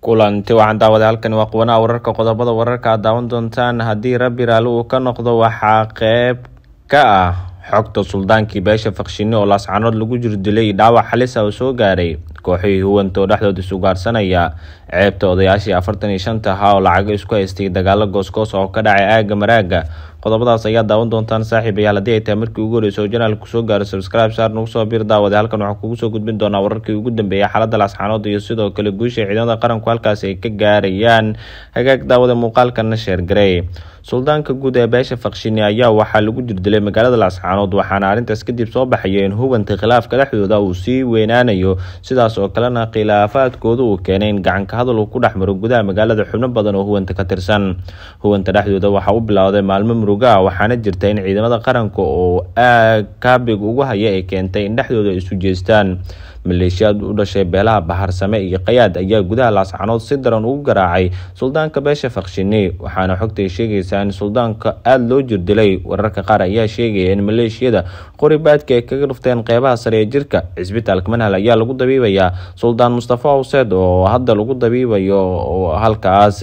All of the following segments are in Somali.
kulanti waxaan daawaday halkani waa qubanaa wararka qodobada wararka aad daawan doontaan haddii rabbi raalli uu ka noqdo waxaa qeyb ka ah xogta suldaankii beesha fakshini oo laascanood lagu jiro dilay dhaawac xalis ah soo gaaray kooxihii huwanto dhexdooda isu gaarsanaya ceebta odayaashii afartan iyo shanta ahaa oo lacago isku haystay dagaalo goosgoos oo ka dhacay aaga maraaga qodobadaas ayaa daawan doontaan saaxiibayaal haddii ay tahay markii ugu horeyso oo janaalku soo gaaro subscribe saar nagu soo biir daawade halkan waxaan kugu soo gudbin doonaa wararkii ugu dambeeyay xaaladda laasxaanood iyo sidoo kale guusha ciidamada qaranku halkaasi ay ka gaarayaan hagaag daawade muuqaalkana sheergarey suldaanka guud ee beesha fakhshini ayaa waxaa lagu dirdilay magaalada laasxaanood waxaana arrintaas kadib soo baxaya in hubanta khilaafka dhexdooda uu sii weynaanayo sidaas oo kalena khilaafaadkooda uu keenay in gacanka hadal uu ku dhex maro gudaha magaalada xubno badan oo huwanta ka tirsan huwanta dhexdooda waxaa u bilowday maalmo murugaa waxaana jirta in ciidamada qaranka oo kaabig ugu haya ay keentay in dhexdooda isu jeestaan maleeshiyaad u dhashay beelaha baharsame iyo qayaad ayaa gudaha laascanood si daran ugu garaacay suldaanka beesha fakshini waxaana xogtay sheegaysaa in suldaanka aada loo jirdilay wararka qaar ayaa sheegaya in maleeshiyada qoribaadka ay kaga dhufteen qeybaha sare ee jirka cisbitaalka manhal ayaa lagu dabiibayaa suldaan mustafa ouseed oo hadda lagu dabiibayo halkaas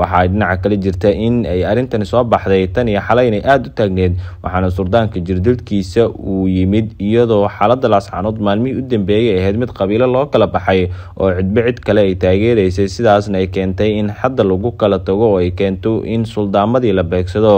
waxaa dhinaca kale jirta in ay arrintani soo baxday tan iyo xalay inay aada u taagneed waxaana surdaanka jirdilkiisa uu yimid iyadoo xaalada laascanood maalmihii u dambeeyay ahayd mid qabiilo loo kala baxay oo cidbe cid kale ay taageeraysay sidaasna ay keentay in xadda lagu kala tago oo ay keento in suldaamadii la beegsado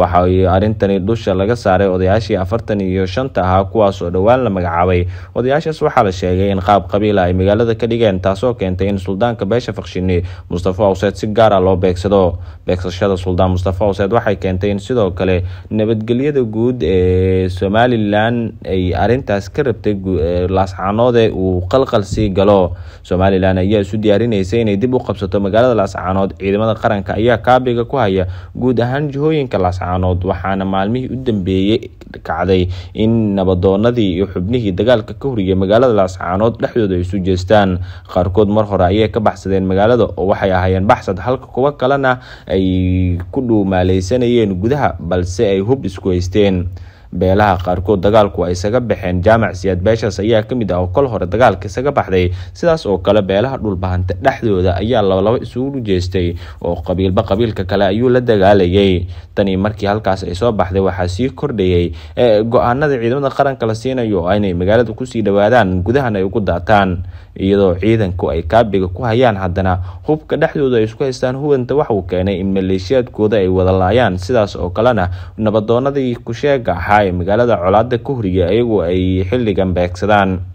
waxa uu arrintani dusha laga saaray odayaashii afartan iyo shanta ahaa kuwaas oo dhowaan la magacaabay odayaashaas waxaa la sheegay in qaab qabiila ay magaalada ka dhigeen taasoo keentay in suldaanka beesha fakshinni mustafa awseed si gaara ah loo beegsado beegsashada suldaan mustafa awseed waxay keentay in sidoo kale nabadgelyada guud ee somalilan ay arrintaas ka rabtay laascaanoode uu qalqal sii galo somalilan ayaa isu diyaarinaysa inay dib u qabsato magaalada laascaanood ciidamada qaranka ayaa kaabiga ku haya guud ahaan jihooyinka laascaanood gacanood waxaana maalmihii u dambeeyey kacday in nabadoonadii iyo xubnihii dagaalka ka horiyey magaalada laascaanood dhexdooda ay isu jeestaan qaarkood mar hore ayay ka baxsadeen magaalada oo waxay ahaayeen baxsad halka kuwo kalena ay ku dhuumaaleysanayeen gudaha balse ay hub isku haysteen beelaha qaarkood dagaalku ay isaga baxeen jaamac siyaad beeshaas ayaa kamid ah oo kol hore dagaalka isaga baxday sidaas oo kale beelaha dhulbahanta dhexdooda ayaa labalabo isugu jeestay oo qabiilba qabiilka kale ayuu la dagaalayay tani markii halkaas ay soo baxday waxaa sii kordhayay go-aanada ciidamada qaranka la siinayo oo inay magaalada kusii dhawaadaan gudahan ay ugu daataan iyadoo ciidanku ay kaabiga ku hayaan haddana hubka dhexdooda ay isku haystaan huwanta waxauu keenay in maleeshiyaadkooda ay wada laayaan sidaas oo kalena nabadoonadii kusheega ahaa ee magaalada colaadda ka horiya iyagu ay xilligan beegsadaan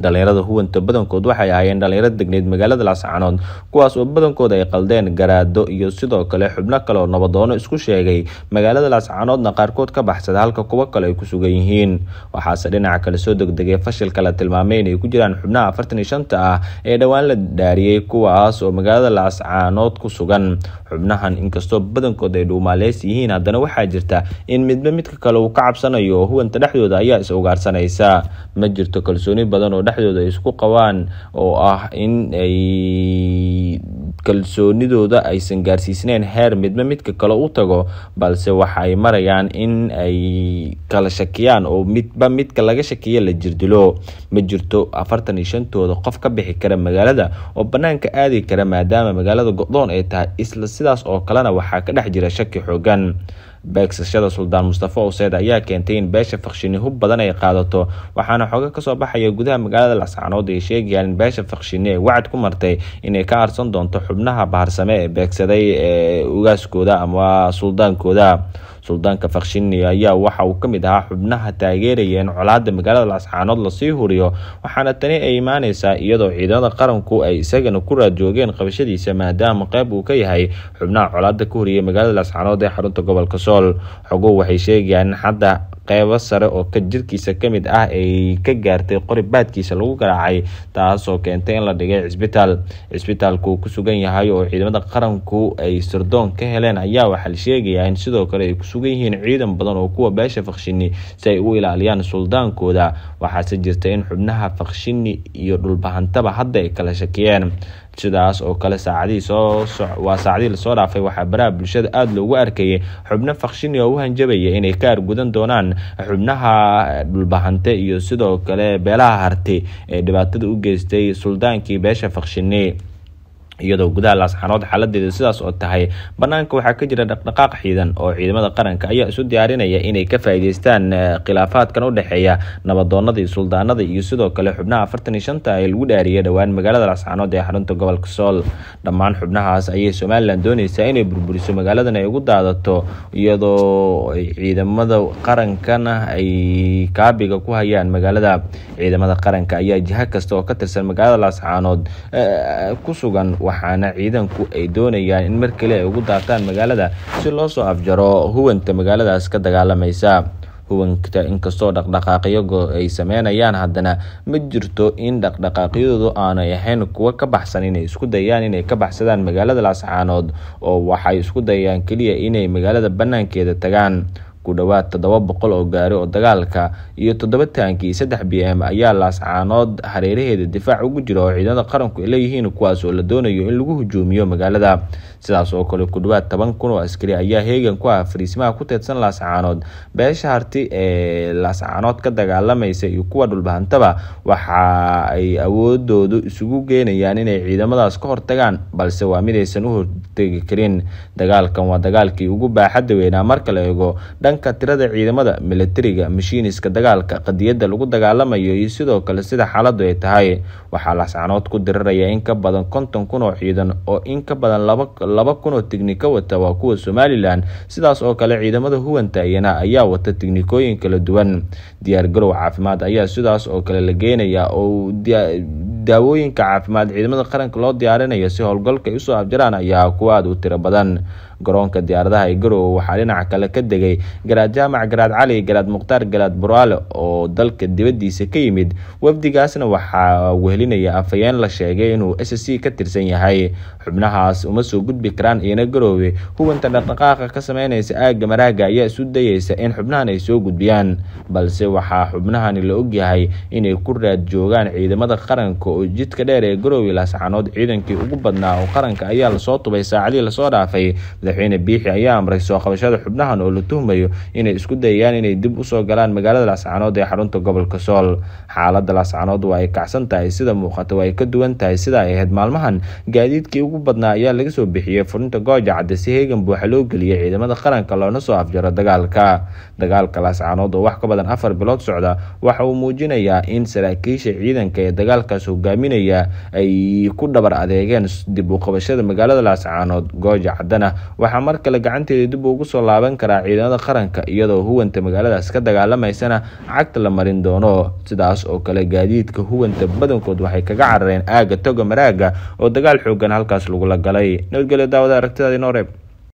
dhalinyarada huwanta badankood waxay ahaayeen dhalinyaro degneyd magaalada laascaanood kuwaas oo badankood ay qaldeen garaado iyo sidoo kale xubno kale oo nabadoono isku sheegay magaalada lascanoodna qaarkood ka baxsada halka kuwo kale ay ku sugan yihiin waxaase dhinaca kale soo degdegay fashilka la tilmaamay inay ku jiraan xubnaha afartan iyo shanta ah ee dhowaan la dhaariyey kuwaas oo magaalada laascaanood ku sugan xubnahan inkastoo badankood ay dhuumaaleys yihiin haddana waxaa jirta in midba midka kale uu ka cabsanayo oo huwanta dhexdooda ayaa is ugaarsanaysa ma jirto kalsooni badan oo oo dhexdooda isku qabaan oo ah in ay kalsoonidooda aysan gaarsiisneyn heer midba midka kale u tago balse waxay marayaan in ay kala shakiyaan oo midba midka laga shakiya la jirdilo ma jirto afartan iyo shantooda qof ka bixi kara magaalada oo banaanka aadi kara maadaama magaalada go-doon ay tahay isla sidaas oo kalena waxaa ka dhex jira shaki xoogan beegsashada suldaan mustafe useed ayaa keentay in beesha fakshiini hub badan ay qaadato waxaana xoga kasoo baxaya gudaha magaalada lacsacanood ay sheegayaan in beesha fakshini ay wacad ku martay inay ka harsan doonto xubnaha baharsame ee beegsaday ee ugaaskooda ama suldaankooda suldaanka fakshini ayaa waxa uu ka mid ahaa xubnaha taageeraya in colaada magaalada lascaanood lasii huriyo waxaana tani ay imaaneysaa iyadoo ciidamada qaranku ay isagana ku raadjoogeen qabashadiisa maadaama qeyb uu ka yahay xubnaha colaada ka huriya magaalada lascaanood ee xarunta gobolka sool xogu waxay sheegayaan xadda qeybo sare oo jirkiisa ka mid ah ay ka gaartay qori baadkiisa lagu garaacay taasoo keentay in la dhigay cisbitaal cisbitaalku uu ku sugan yahay oo ciidamada qaranku ay sirdoon ka heleen ayaa waxaa la sheegayaa in sidoo kale ay ku sugan yihiin ciidan badan oo kuwa beesha fakshini si ay u ilaaliyaan suldaankooda waxaase jirta in xubnaha fakshini iyo dhulbahantaba hadda ay kala shakiyeen sidaas oo kale waa saacadihii lasoo dhaafay waxaa baraha bulshada aada loogu arkayay xubno fakhshini oo u hanjabaya inay ka argudan doonaan xubnaha eh, dhulbahante iyo sidoo kale beelaha harti ee dhibaatada u geystay suldaankii beesha fakshini iyadoo gudaha laasxanood xaaladeeda sidaas oo tahay banaanka waxaa ka jira dhaqdhaqaaq xiidan oo ciidamada qaranka ayaa isu diyaarinaya inay ka faa'iideystaan eh, khilaafaadkan u dhexeeya nabadoonadii suldaanada iyo sidoo kale xubnaha afartan iyo shanta ee lagu dhaariya dhowaan magaalada laasxanood ee xarunta gobolka sool dhammaan xubnahaas ayay somalilan dooneysaa inay burburiso magaaladan ay ugu daadato iyadoo ciidamada qarankana ay kaabiga ku hayaan magaalada ciidamada qaranka ayaa jiha kasta oo ka tirsan magaalada laasxanood eh, ku sugan waxaana ciidanku ay doonayaan in mar kale ay ugu daataan magaalada si loo soo afjaro huwanta magaaladaas ka dagaalamaysa huwanta inkastoo dhaqdhaqaaqyo ay sameynayaan haddana ma jirto in dhaqdhaqaaqyadoodu aanay ahayn kuwo ka baxsan inay isku dayaan inay ka baxsadaan magaalada laascaanood oo waxay isku dayaan keliya inay magaalada bannaankeeda tagaan ku dhowaad toddoba boqol oo gaari oo dagaalka iyo toddoba taankii saddex b m ayaa laascaanood hareeraheeda difaac ugu jira oo ciidamada qaranku ay leeyihiin kuwaas oo la doonayo in lagu hujuumiyo magaalada sidaas oo kale ku dhowaad toban kun oo askari ayaa heegan ku ah fariisimaha ku teedsan laascaanood beesha harti ee laascaanood ka dagaalamaysa iyo kuwa dhulbahantaba waxa ay awoodoodu isugu geynayaan inay ciidamadaas ka hortagaan balse waa midaysan u hortegi karin dagaalkan waa dagaalkii ugu baaxadda weynaa marka la eego dhanka tirada ciidamada milatariga mashiiniska dagaalka qadiyadda lagu dagaalamayo iyo sidoo kale sida xaaladdu ay tahay waxaa lascanood ku diriraya in ka badan konton kun oo ciidan oo in ka badan laba kun oo tikniko wata waa kuwa somalilan sidaas oo kale ciidamada huwantaayana ayaa wata tignikooyin kala duwan diyaargarow caafimaad ayaa sidaas oo kale la geenaya oo daawooyinka caafimaad ciidamada qaranka loo diyaarinayo si howlgalka ay usoo afjaraan ayaa kuwa aada u tiro badan garoonka diyaaradaha ee garowe waxaa dhinaca kale ka degay garaad jaamac garaad cali garaad mukhtaar garaad buraale oo dalka dibaddiisa ka yimid wafdigaasna waxaa wehelinaya afhayeen la sheegay inuu s c ka tirsan yahay xubnahaas uma soo gudbi karaan iyana garoowe hubanta dhaqdhaqaaqa ka sameynaysa aagga maraaga ayaa isu dayeysa in xubnahan ay soo gudbiyaan balse waxaa xubnahani la og yahay inay ku raad joogaan ciidamada qaranka oo jidka dheer ee garowi laasxanood ciidankii ugu badnaa oo qaranka ayaa lasoo tubay saacadii lasoo dhaafay madaxweyne biixi ayaa amray soo qabashada xubnahan oo la tuhmayo inay isku dayayaan inay dib usoo galaan magaalada laascanood ee xarunta gobolka sool xaaladda laascanood waa ay kacsan tahay sida muuqata waa ay ka duwan tahay sidaa ay ahayd maalmahan gaadiidkii ugu badnaa ayaa laga soo bixiyey furinta gooja cadde si heegan buuxa loo geliyay ciidamada qaranka loona soo afjaro dagaalka dagaalka laascanood oo wax ka badan afar bilood socda waxa uu muujinayaa in saraakiisha ciidanka ee dagaalkaas hogaaminaya ay ku dhabar adeegeen dib u qabashada magaalada laascaanood gooja cadana waxaa mar kale gacanteeda dib ugu soo laaban karaa ciidamada qaranka iyadoo huwanta magaaladaas ka dagaalamaysana cagta la marin doono sidaas oo kale gaadiidka huwanta badankood waxay kaga carareen aaga toga maraaga oo dagaal xoogan halkaas lagula galay nabadgelyo daawada aragtidaadi nooreeb